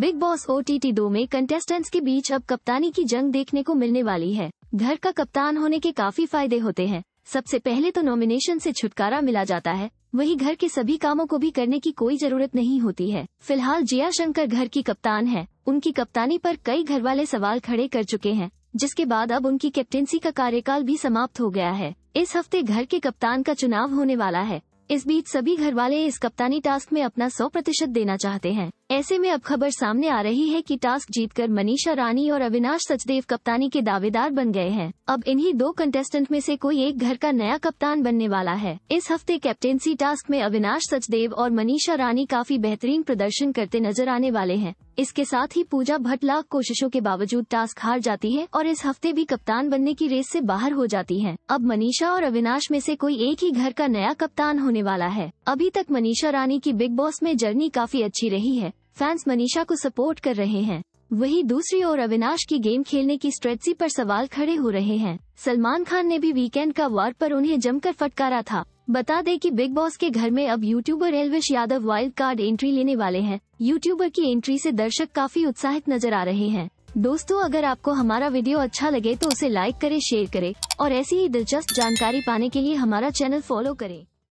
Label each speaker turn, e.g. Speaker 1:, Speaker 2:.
Speaker 1: big Boss O T T दो में contestants के बीच अब कप्तानी की जंग देखने को मिलने वाली है घर का कप्तान होने के काफी फायदे होते हैं सबसे पहले तो नॉमिनेशन से छुटकारा मिला जाता है वही घर के सभी कामों को भी करने की कोई जरूरत नहीं होती है फिलहाल जिया शंकर घर की कप्तान है उनकी कप्तानी पर कई घर वाले सवाल खड़े कर चुके हैं जिसके बाद अब उनकी कैप्टेंसी का कार्यकाल भी समाप्त हो गया है इस हफ्ते घर के कप्तान का चुनाव होने वाला है इस बीच सभी घर वाले इस कप्तानी टास्क में अपना सौ प्रतिशत देना चाहते हैं ऐसे में अब खबर सामने आ रही है कि टास्क जीतकर मनीषा रानी और अविनाश सचदेव कप्तानी के दावेदार बन गए हैं अब इन्हीं दो कंटेस्टेंट में से कोई एक घर का नया कप्तान बनने वाला है इस हफ्ते कैप्टेंसी टास्क में अविनाश सचदेव और मनीषा रानी काफी बेहतरीन प्रदर्शन करते नजर आने वाले हैं इसके साथ ही पूजा भट्ट लाख कोशिशों के बावजूद टास्क हार जाती है और इस हफ्ते भी कप्तान बनने की रेस से बाहर हो जाती है अब मनीषा और अविनाश में से कोई एक ही घर का नया कप्तान होने वाला है अभी तक मनीषा रानी की बिग बॉस में जर्नी काफी अच्छी रही है फैंस मनीषा को सपोर्ट कर रहे हैं वहीं दूसरी ओर अविनाश की गेम खेलने की स्ट्रेटी पर सवाल खड़े हो रहे हैं सलमान खान ने भी वीकेंड का वार पर उन्हें जमकर फटकारा था बता दें कि बिग बॉस के घर में अब YouTuber Elvish Yadav wild card entry लेने वाले हैं यूट्यूबर की एंट्री से दर्शक काफी उत्साहित नजर आ रहे हैं दोस्तों अगर आपको हमारा वीडियो अच्छा लगे तो उसे लाइक करें शेयर करें और ऐसी ही दिलचस्प जानकारी पाने के लिए हमारा चैनल फॉलो करें